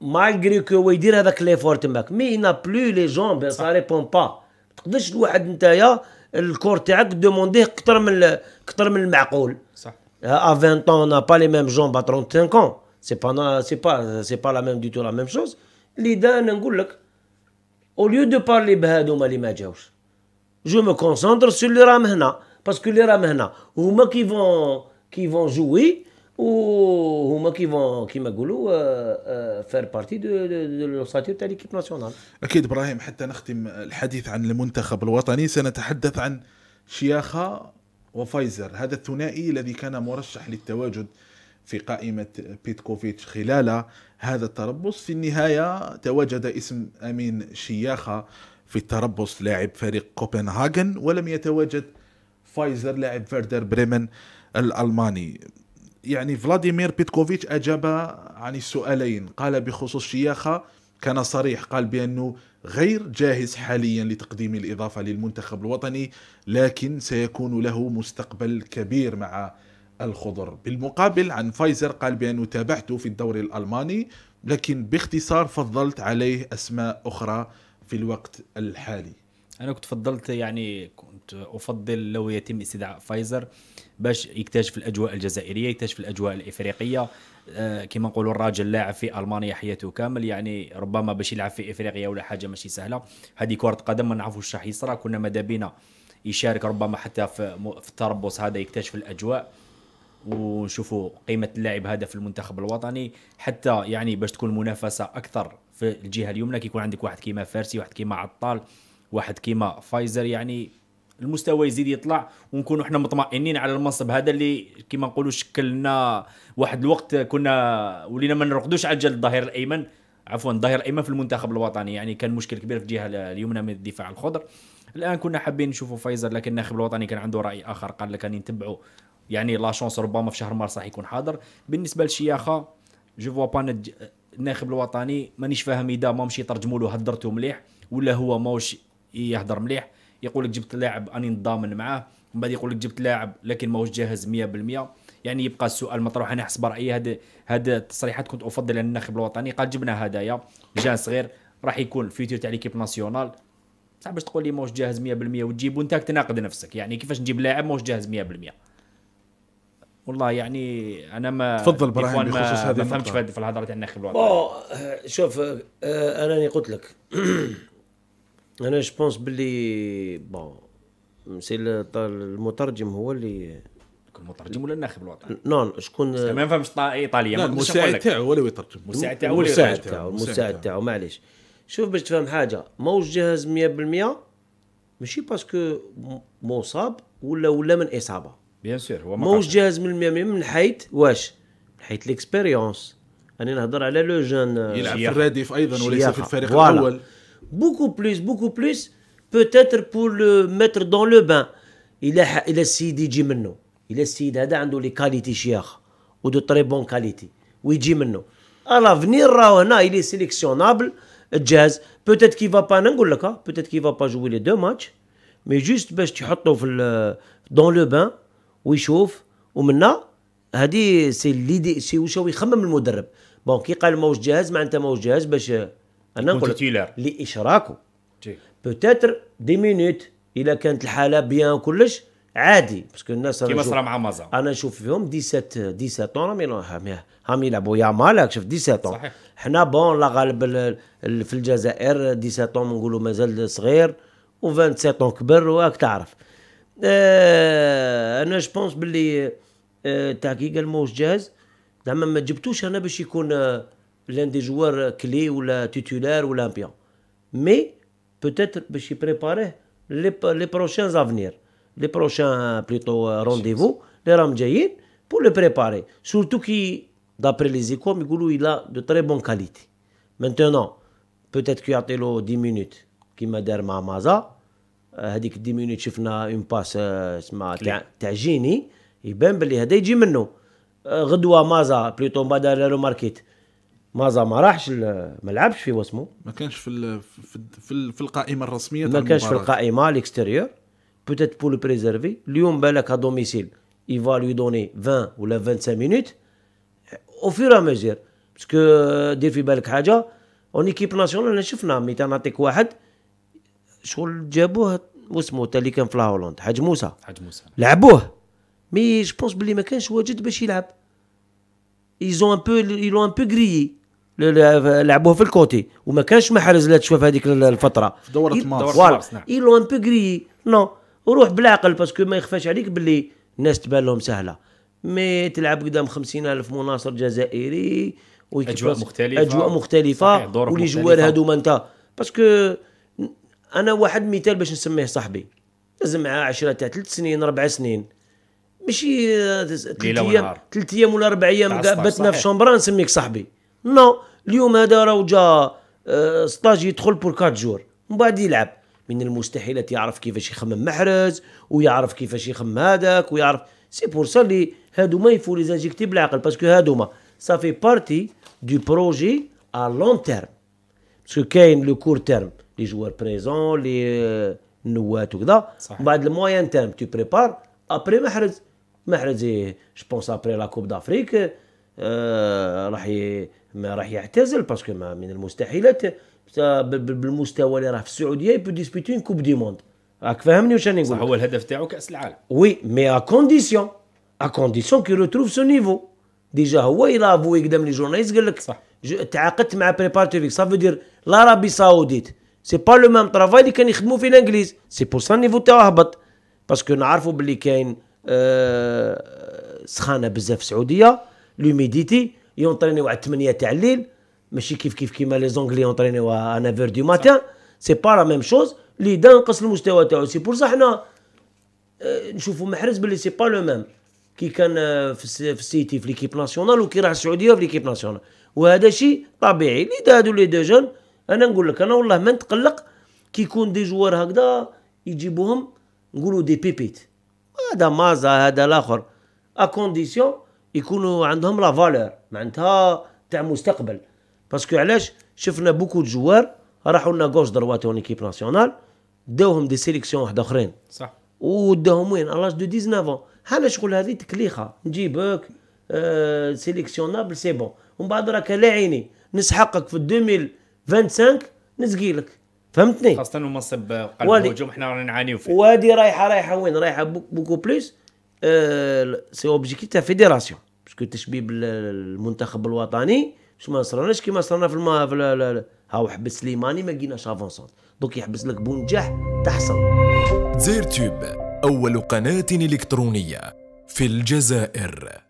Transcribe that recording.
Malgré que vous veut dire ça mais il n'a plus les jambes, ça ne répond pas. Tu sais le corps déjà le courtage demandé contre le contre le À 20 ans, on n'a pas les mêmes jambes à 35 ans. Ce n'est pas la même du tout la même chose. au lieu de parler de nos malimajos, je me concentre sur les ramhna parce que les ramhna, eux-mêmes vont jouer. وهما كيما كيما نقولوا فير بارتي دو دو تاع ليكيب ناسيونال اكيد ابراهيم حتى نختم الحديث عن المنتخب الوطني سنتحدث عن شياخه وفايزر هذا الثنائي الذي كان مرشح للتواجد في قائمة بيتكوفيتش خلال هذا التربص في النهاية تواجد اسم أمين شياخة في التربص لاعب فريق كوبنهاجن ولم يتواجد فايزر لاعب فيردر بريمن الألماني يعني فلاديمير بيتكوفيتش أجاب عن السؤالين قال بخصوص شياخة كان صريح قال بأنه غير جاهز حاليا لتقديم الإضافة للمنتخب الوطني لكن سيكون له مستقبل كبير مع الخضر بالمقابل عن فايزر قال بأنه تابعته في الدوري الألماني لكن باختصار فضلت عليه أسماء أخرى في الوقت الحالي انا كنت فضلت يعني كنت افضل لو يتم استدعاء فايزر باش يكتشف الاجواء الجزائريه يكتشف الاجواء الافريقيه آه كما نقولوا الراجل لاعب في المانيا حياته كامل يعني ربما باش يلعب في افريقيا ولا حاجه ماشي سهله هذه كره قدم ما نعرفوش راح يصرى كنا ماذا بينا يشارك ربما حتى في التربص هذا يكتشف الاجواء ونشوفوا قيمه اللاعب هذا في المنتخب الوطني حتى يعني باش تكون منافسه اكثر في الجهه اليمنى كيكون عندك واحد كيما فارسي واحد كيما عطال واحد كيما فايزر يعني المستوى يزيد يطلع ونكونوا احنا مطمئنين على المنصب هذا اللي كيما نقولوا شكلنا واحد الوقت كنا ولينا ما نرقدوش على الجل الظهير الايمن عفوا الظهير الايمن في المنتخب الوطني يعني كان مشكل كبير في الجهه اليمنى من الدفاع الخضر الان كنا حابين نشوفوا فايزر لكن الناخب الوطني كان عنده راي اخر قال لك راني نتبعوا يعني لا شونس ربما في شهر مارس راح يكون حاضر بالنسبه للشياخه جو فوا بان الناخب الوطني مانيش فاهم اذا ما مشي ترجموا له هدرته مليح ولا هو ماهوش يهضر مليح يقول لك جبت لاعب اني نضامن معاه من بعد يقول لك جبت لاعب لكن ماهوش جاهز 100% يعني يبقى السؤال مطروح انا حسب رايي هذه هذه التصريحات كنت افضل ان الناخب الوطني قال جبنا هدايا جان صغير راح يكون الفيتور تاع ليكيب ناسيونال صعب باش تقول لي ماهوش جاهز 100% وتجيب وانت تناقض نفسك يعني كيفاش نجيب لاعب ماهوش جاهز 100% والله يعني انا ما تفضل براهيم بخصوص هذه ما فهمتش في الهضره تاع الناخب الوطني شوف آه، انا انا قلت لك انا جو بونس باللي بون سي المترجم هو اللي المترجم ولا الناخب الوطني نون نعم، شكون ما فهمش ايطاليا المساعد تاعو ولا يترجم المساعد تاعو ولا المساعد تاعو المساعد تاعو معليش شوف باش تفهم حاجه موش جاهز 100% ماشي باسكو مصاب ولا ولا من اصابه بيان سور هو موش جاهز من من حيث واش من حيث ليكسبيريونس راني نهضر على لو جون يلعب في الراديف ايضا وليس في الفريق الاول beaucoup plus, beaucoup plus, peut-être pour le mettre dans le bain. Il a, il a Sidi Jimeno. Il a Sidi Hada, عنده les qualités chières, ou de très bonnes qualités. Oui, Jimeno. À l'avenir, Rawana, il est sélectionnable. Jazz, peut-être qu'il va pas, peut-être qu'il va pas jouer les deux matchs, mais juste باش تحطه في dans le bain où il chauffe, ou maintenant, هذه سي ليدي سي واش هو يخمم المدرب بون كي قال ماهوش جاهز معناتها ماهوش جاهز باش انا نقول لاشراكه بوتيتر دي مينوت الا كانت الحاله بيان كلش عادي باسكو الناس كيما صرا مع مازا انا نشوف فيهم 17 17 راهم هم يلعبوا يا مالك شوف 17 صحيح حنا بون لا غالب في الجزائر 17 نقولوا مازال صغير و 27 كبر واك تعرف آه انا جوبونس باللي آه تاع كي قال موش جاز زعما ما جبتوش انا باش يكون آه l'un des joueurs clés ou le titulaire ou l'impiant. Mais peut-être je suis les, les prochains avenirs, les prochains plutôt euh, rendez-vous, les Ramjayin, pour le préparer. Surtout qui, d'après les échos, il a de très bonnes qualités. Maintenant, peut-être qu'il y a 10 minutes qui m'a à Maza. هذيك 10 مينوت شفنا اون باس اسمها تاع جيني يبان باللي هذا يجي منه غدوه مازا بليتو le market مازا ما راحش ما لعبش في واسمو ما كانش في ال في, ال في القائمه الرسميه ما كانش في القائمه ليكستيريور بوتيت بو لو بريزيرفي اليوم بالك ا دوميسيل il va lui 20 ولا 25 مينوت او فيرا ميزير باسكو دير في بالك حاجه اون ايكيب ناسيونال شفنا ميتا نعطيك واحد شغل جابوه واسمو تا اللي كان في هولندا حاج موسى حاج موسى لعبوه مي جو بونس بلي ما كانش واجد باش يلعب ils ont un peu ils l'ont un peu grillé لعبوها في الكوتي وما كانش محرز لا تشوف هذيك الفتره في دوره إيه مارس دوره نعم ان بو غري نو روح بالعقل باسكو ما يخفاش عليك باللي الناس تبان لهم سهله مي تلعب قدام 50 ألف مناصر جزائري اجواء مختلفه اجواء مختلفه واللي جوار هذوما انت باسكو انا واحد مثال باش نسميه صاحبي لازم معاه 10 تاع ثلاث سنين 4 سنين ماشي ثلاث آه، ايام ثلاث ايام ولا اربع ايام قابتنا في شومبران نسميك صاحبي نو no. اليوم هذا راه جا آه، ستاج يدخل بور كات جور من بعد يلعب من المستحيلات يعرف كيفاش يخمم محرز ويعرف كيفاش يخمم هذاك ويعرف سي بور سا لي هادوما يفو لي زانجيكتي بالعقل باسكو هادوما سافي بارتي دو بروجي ا لون تيرم باسكو كاين لو كور تيرم لي جوار بريزون لي نوات وكذا من بعد الموان تيرم تو بريبار ابري محرز محرز جو بونس ابري لا كوب دافريك آه، راح راح يعتزل باسكو من المستحيلات بالمستوى اللي راه في السعوديه يبو ديسبيتي اون كوب دي موند راك فاهمني واش راني نقول هو الهدف تاعو كاس العالم وي مي ا كونديسيون ا كونديسيون كي روتروف سو نيفو ديجا هو يلافوي يقدم لي جورناليست قال لك تعاقدت مع بريباراتيفيك سافو دير لارابي ساوديت سي با لو ميم طرافاي اللي كان يخدموا فيه الانجليز سي بور سا النيفو تاعو هبط باسكو نعرفوا باللي كاين أه سخانه بزاف في السعوديه لوميديتي يونطريني على 8 تاع الليل ماشي كيف كيف كيما لي زونغلي يونطريني على فير دو ماتان سي با لا ميم شوز اللي دا نقص المستوى تاعو سي بور حنا نشوفوا محرز باللي سي با لو ميم كي كان في السيتي في ليكيب ناسيونال وكي راح السعوديه في ليكيب ناسيونال وهذا شيء طبيعي اللي هادو لي دو جون انا نقول لك انا والله ما نتقلق كي يكون دي جوار هكذا يجيبوهم نقولوا دي بيبيت هذا مازا هذا الاخر ا كونديسيون يكونوا عندهم لا فالور معناتها تاع مستقبل باسكو علاش شفنا بوكو جوار راحوا لنا غوش دروات اون ايكيب ناسيونال داوهم دي سيليكسيون واحد اخرين صح وداهم وين الاج دو 19 حاله شغل هذه تكليخه نجيبك أه سيليكسيونابل سي بون ومن بعد راك لا عيني نسحقك في 2025 نزقيلك فهمتني خاصه المنصب قلب الهجوم احنا رانا نعانيو فيه وهذه رايحه رايحه وين رايحه بوكو بليس آه، سي اوبجيكتيف تاع فيديراسيون باسكو تشبيب المنتخب الوطني باش ما نصرناش كيما صرنا في الما في هاو حبس سليماني ما لقيناش افونسون دوك يحبس لك بونجاح تحصل زير تيوب اول قناه الكترونيه في الجزائر